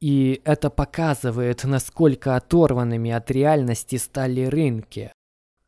И это показывает, насколько оторванными от реальности стали рынки.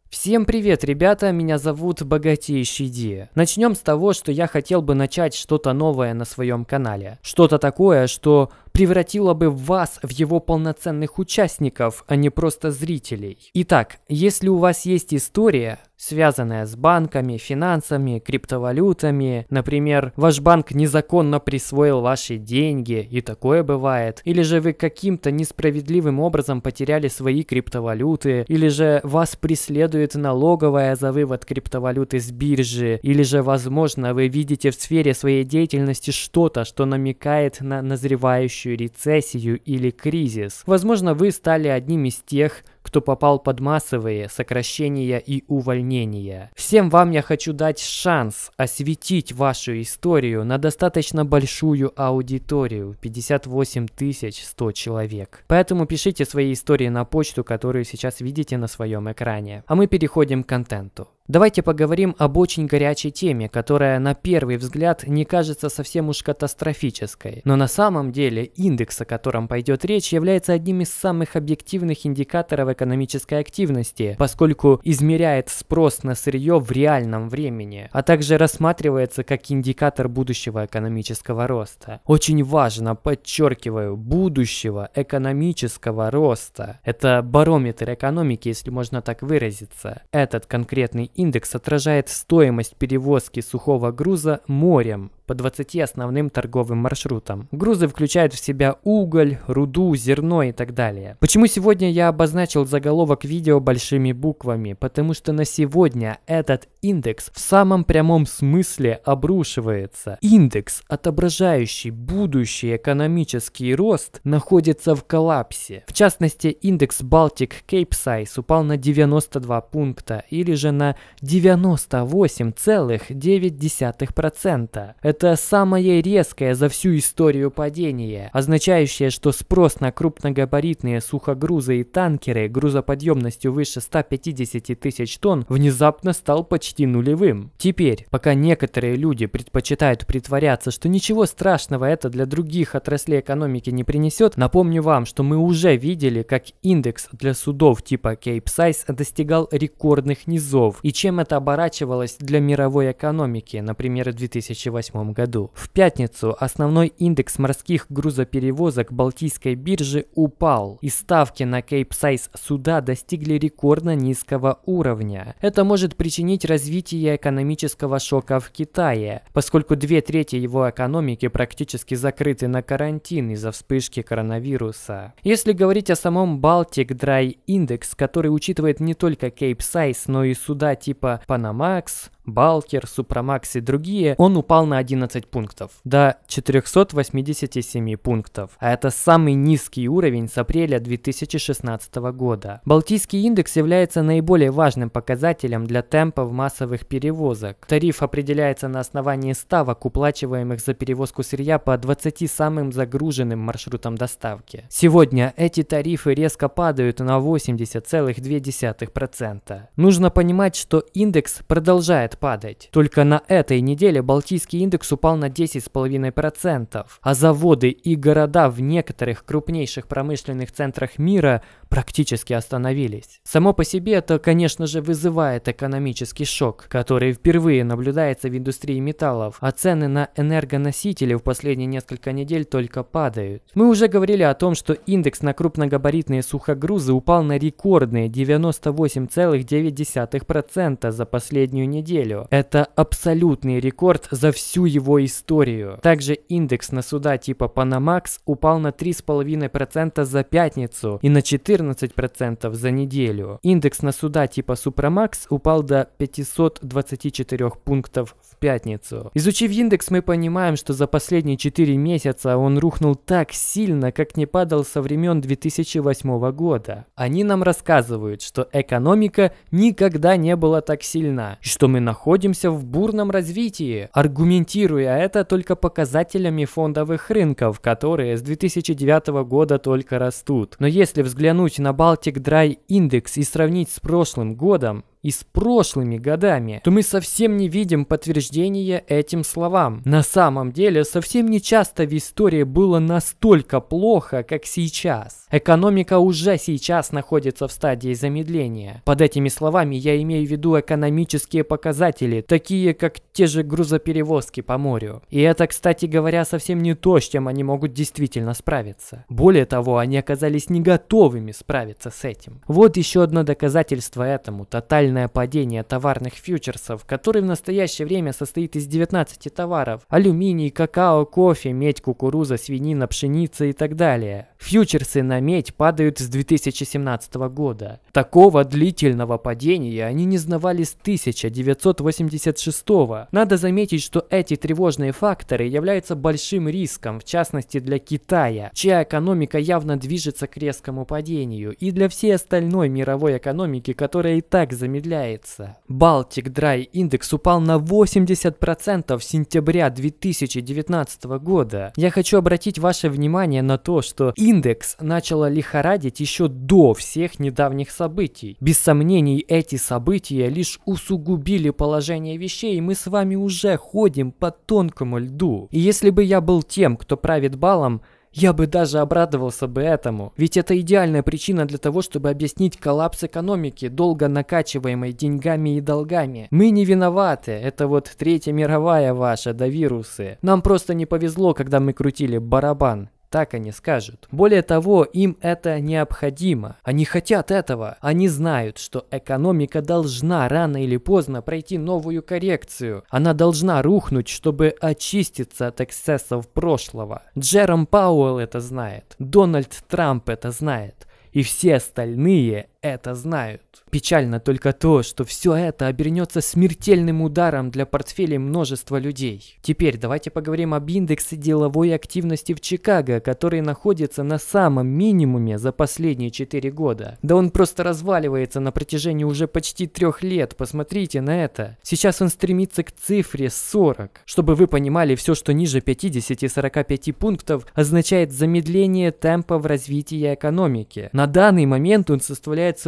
Всем привет, ребята, меня зовут Богатейший Ди. Начнем с того, что я хотел бы начать что-то новое на своем канале. Что-то такое, что превратила бы вас в его полноценных участников, а не просто зрителей. Итак, если у вас есть история, связанная с банками, финансами, криптовалютами. Например, ваш банк незаконно присвоил ваши деньги, и такое бывает. Или же вы каким-то несправедливым образом потеряли свои криптовалюты, или же вас преследует налоговая за вывод криптовалюты с биржи, или же, возможно, вы видите в сфере своей деятельности что-то, что намекает на назревающую грядущую рецессию или кризис. Возможно, вы стали одним из тех, кто попал под массовые сокращения и увольнения. Всем вам я хочу дать шанс осветить вашу историю на достаточно большую аудиторию – 58 100 человек. Поэтому пишите свои истории на почту, которую сейчас видите на своем экране. А мы переходим к контенту. Давайте поговорим об очень горячей теме, которая на первый взгляд не кажется совсем уж катастрофической. Но на самом деле индекс, о котором пойдет речь, является одним из самых объективных индикаторов экономической активности, поскольку измеряет спрос на сырье в реальном времени, а также рассматривается как индикатор будущего экономического роста. Очень важно, подчеркиваю, будущего экономического роста. Это барометр экономики, если можно так выразиться. Этот конкретный индекс отражает стоимость перевозки сухого груза морем по 20 основным торговым маршрутам. Грузы включают в себя уголь, руду, зерно и так далее. Почему сегодня я обозначил заголовок видео большими буквами? Потому что на сегодня этот индекс в самом прямом смысле обрушивается. Индекс, отображающий будущий экономический рост, находится в коллапсе. В частности, индекс Baltic Capesize упал на 92 пункта или же на 98,9%. Это самое резкое за всю историю падение, означающее, что спрос на крупногабаритные сухогрузы и танкеры грузоподъемностью выше 150 тысяч тонн внезапно стал почти нулевым. Теперь, пока некоторые люди предпочитают притворяться, что ничего страшного это для других отраслей экономики не принесет, напомню вам, что мы уже видели, как индекс для судов типа Cape Size достигал рекордных низов, и и чем это оборачивалось для мировой экономики, например, в 2008 году. В пятницу основной индекс морских грузоперевозок Балтийской биржи упал, и ставки на кейпсайз суда достигли рекордно низкого уровня. Это может причинить развитие экономического шока в Китае, поскольку две трети его экономики практически закрыты на карантин из-за вспышки коронавируса. Если говорить о самом Baltic Dry Index, который учитывает не только кейпсайз, но и суда типа Panamax, Балкер, Супрамакс и другие, он упал на 11 пунктов, до 487 пунктов. А это самый низкий уровень с апреля 2016 года. Балтийский индекс является наиболее важным показателем для темпов массовых перевозок. Тариф определяется на основании ставок, уплачиваемых за перевозку сырья по 20 самым загруженным маршрутам доставки. Сегодня эти тарифы резко падают на 80,2%. Нужно понимать, что индекс продолжает падать. Только на этой неделе Балтийский индекс упал на 10,5%, а заводы и города в некоторых крупнейших промышленных центрах мира практически остановились. Само по себе это, конечно же, вызывает экономический шок, который впервые наблюдается в индустрии металлов, а цены на энергоносители в последние несколько недель только падают. Мы уже говорили о том, что индекс на крупногабаритные сухогрузы упал на рекордные 98,9% за последнюю неделю, неделю. Это абсолютный рекорд за всю его историю. Также индекс на суда типа Panamax упал на 3,5% за пятницу и на 14% за неделю. Индекс на суда типа Supramax упал до 524 пунктов в пятницу. Изучив индекс, мы понимаем, что за последние 4 месяца он рухнул так сильно, как не падал со времен 2008 года. Они нам рассказывают, что экономика никогда не была так сильна, и что мы находимся в бурном развитии, аргументируя это только показателями фондовых рынков, которые с 2009 года только растут. Но если взглянуть на Baltic Dry Index и сравнить с прошлым годом, и с прошлыми годами, то мы совсем не видим подтверждения этим словам. На самом деле, совсем не часто в истории было настолько плохо, как сейчас. Экономика уже сейчас находится в стадии замедления. Под этими словами я имею в виду экономические показатели, такие как те же грузоперевозки по морю. И это, кстати говоря, совсем не то, с чем они могут действительно справиться. Более того, они оказались не готовыми справиться с этим. Вот еще одно доказательство этому – тотальный глобальное падение товарных фьючерсов, который в настоящее время состоит из 19 товаров – алюминий, какао, кофе, медь, кукуруза, свинина, пшеница и так далее. Фьючерсы на медь падают с 2017 года. Такого длительного падения они не знавали с 1986 Надо заметить, что эти тревожные факторы являются большим риском, в частности для Китая, чья экономика явно движется к резкому падению, и для всей остальной мировой экономики, которая и так замедляется. Балтик Драй индекс упал на 80% в сентября 2019 года. Я хочу обратить ваше внимание на то, что и индекс начало лихорадить еще до всех недавних событий. Без сомнений, эти события лишь усугубили положение вещей, и мы с вами уже ходим по тонкому льду. И если бы я был тем, кто правит балом, я бы даже обрадовался бы этому. Ведь это идеальная причина для того, чтобы объяснить коллапс экономики, долго накачиваемой деньгами и долгами. Мы не виноваты, это вот третья мировая ваша, да вирусы. Нам просто не повезло, когда мы крутили барабан. Так они скажут. Более того, им это необходимо. Они хотят этого. Они знают, что экономика должна рано или поздно пройти новую коррекцию. Она должна рухнуть, чтобы очиститься от эксцессов прошлого. Джером Пауэлл это знает. Дональд Трамп это знает. И все остальные это знают. Печально только то, что все это обернется смертельным ударом для портфелей множества людей. Теперь давайте поговорим об индексе деловой активности в Чикаго, который находится на самом минимуме за последние 4 года. Да он просто разваливается на протяжении уже почти трех лет, посмотрите на это. Сейчас он стремится к цифре 40. Чтобы вы понимали, все, что ниже 50 и 45 пунктов, означает замедление темпа в развитии экономики. На данный момент он составляет составляет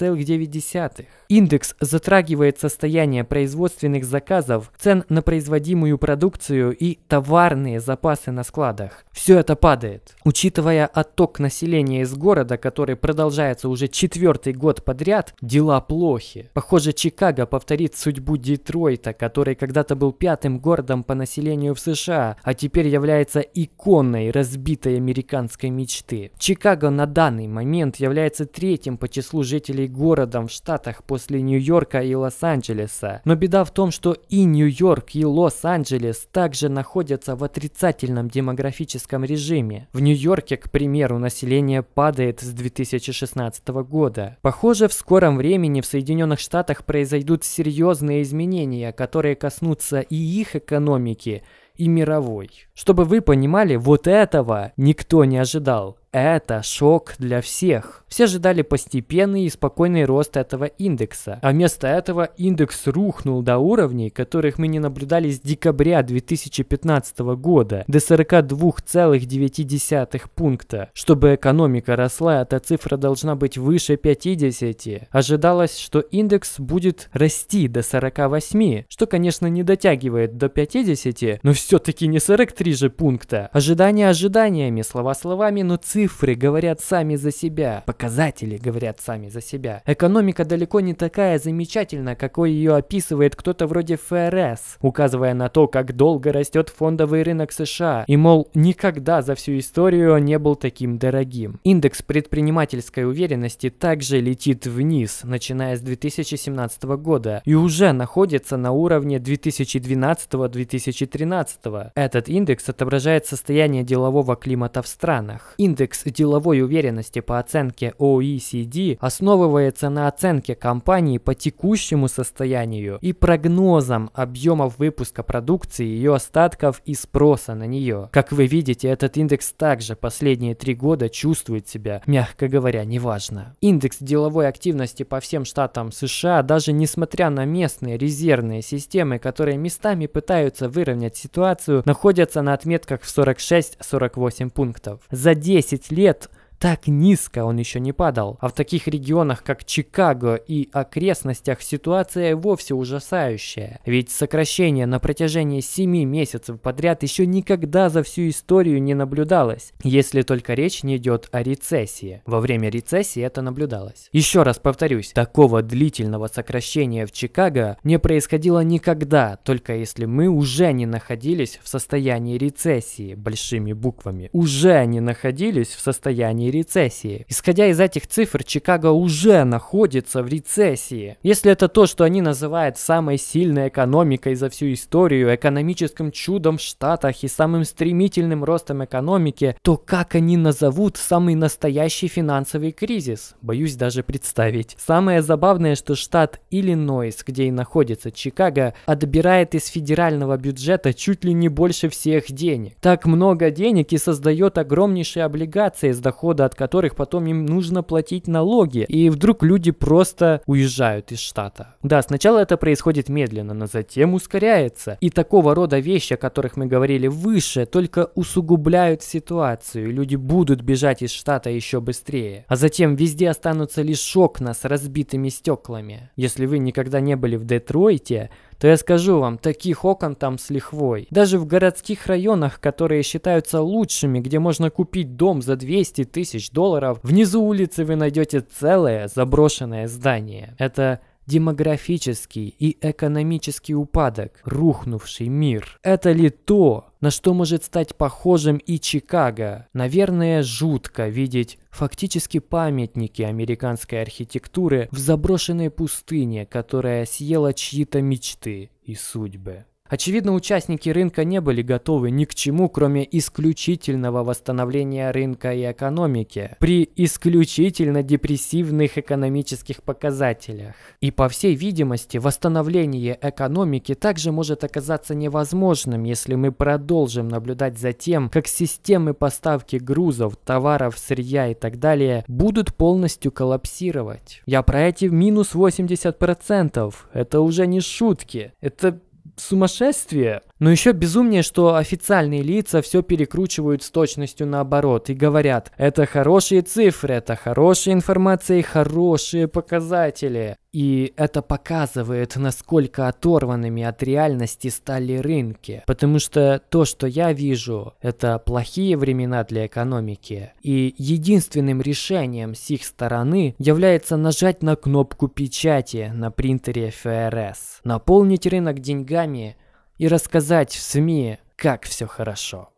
42,9. Индекс затрагивает состояние производственных заказов, цен на производимую продукцию и товарные запасы на складах. Все это падает. Учитывая отток населения из города, который продолжается уже четвертый год подряд, дела плохи. Похоже, Чикаго повторит судьбу Детройта, который когда-то был пятым городом по населению в США, а теперь является иконой разбитой американской мечты. Чикаго на данный момент является третьим по числу служителей городом в Штатах после Нью-Йорка и Лос-Анджелеса. Но беда в том, что и Нью-Йорк, и Лос-Анджелес также находятся в отрицательном демографическом режиме. В Нью-Йорке, к примеру, население падает с 2016 года. Похоже, в скором времени в Соединенных Штатах произойдут серьезные изменения, которые коснутся и их экономики, и мировой. Чтобы вы понимали, вот этого никто не ожидал это шок для всех. Все ожидали постепенный и спокойный рост этого индекса. А вместо этого индекс рухнул до уровней, которых мы не наблюдали с декабря 2015 года, до 42,9 пункта. Чтобы экономика росла, эта цифра должна быть выше 50. Ожидалось, что индекс будет расти до 48, что, конечно, не дотягивает до 50, но все-таки не 43 же пункта. Ожидания ожиданиями, слова словами, но цифра цифры говорят сами за себя, показатели говорят сами за себя. Экономика далеко не такая замечательная, какой ее описывает кто-то вроде ФРС, указывая на то, как долго растет фондовый рынок США, и мол, никогда за всю историю он не был таким дорогим. Индекс предпринимательской уверенности также летит вниз, начиная с 2017 года, и уже находится на уровне 2012-2013. Этот индекс отображает состояние делового климата в странах. Индекс Индекс деловой уверенности по оценке OECD основывается на оценке компании по текущему состоянию и прогнозам объемов выпуска продукции, ее остатков и спроса на нее. Как вы видите, этот индекс также последние три года чувствует себя, мягко говоря, неважно. Индекс деловой активности по всем штатам США, даже несмотря на местные резервные системы, которые местами пытаются выровнять ситуацию, находятся на отметках в 46-48 пунктов. За 10 15 лет так низко он еще не падал. А в таких регионах, как Чикаго и окрестностях, ситуация вовсе ужасающая. Ведь сокращение на протяжении 7 месяцев подряд еще никогда за всю историю не наблюдалось. Если только речь не идет о рецессии. Во время рецессии это наблюдалось. Еще раз повторюсь, такого длительного сокращения в Чикаго не происходило никогда, только если мы уже не находились в состоянии рецессии большими буквами. Уже не находились в состоянии рецессии. Исходя из этих цифр, Чикаго уже находится в рецессии. Если это то, что они называют самой сильной экономикой за всю историю, экономическим чудом в Штатах и самым стремительным ростом экономики, то как они назовут самый настоящий финансовый кризис? Боюсь даже представить. Самое забавное, что штат Иллинойс, где и находится Чикаго, отбирает из федерального бюджета чуть ли не больше всех денег. Так много денег и создает огромнейшие облигации с доходом дохода от которых потом им нужно платить налоги. И вдруг люди просто уезжают из штата. Да, сначала это происходит медленно, но затем ускоряется. И такого рода вещи, о которых мы говорили выше, только усугубляют ситуацию. Люди будут бежать из штата еще быстрее. А затем везде останутся лишь окна с разбитыми стеклами. Если вы никогда не были в Детройте, то я скажу вам, таких окон там с лихвой. Даже в городских районах, которые считаются лучшими, где можно купить дом за 200 тысяч долларов, внизу улицы вы найдете целое заброшенное здание. Это демографический и экономический упадок, рухнувший мир. Это ли то, на что может стать похожим и Чикаго? Наверное, жутко видеть фактически памятники американской архитектуры в заброшенной пустыне, которая съела чьи-то мечты и судьбы. Очевидно, участники рынка не были готовы ни к чему, кроме исключительного восстановления рынка и экономики при исключительно депрессивных экономических показателях. И по всей видимости, восстановление экономики также может оказаться невозможным, если мы продолжим наблюдать за тем, как системы поставки грузов, товаров, сырья и так далее будут полностью коллапсировать. Я про эти минус 80%. Это уже не шутки. Это сумасшествие но еще безумнее, что официальные лица все перекручивают с точностью наоборот и говорят, это хорошие цифры, это хорошая информация и хорошие показатели. И это показывает, насколько оторванными от реальности стали рынки. Потому что то, что я вижу, это плохие времена для экономики. И единственным решением с их стороны является нажать на кнопку печати на принтере ФРС, наполнить рынок деньгами – и рассказать в СМИ, как все хорошо.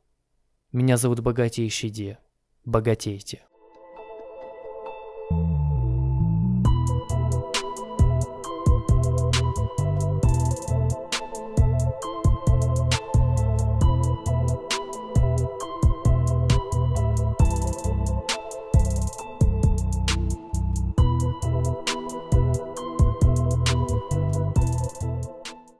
Меня зовут Богатейший Ди. Богатейте.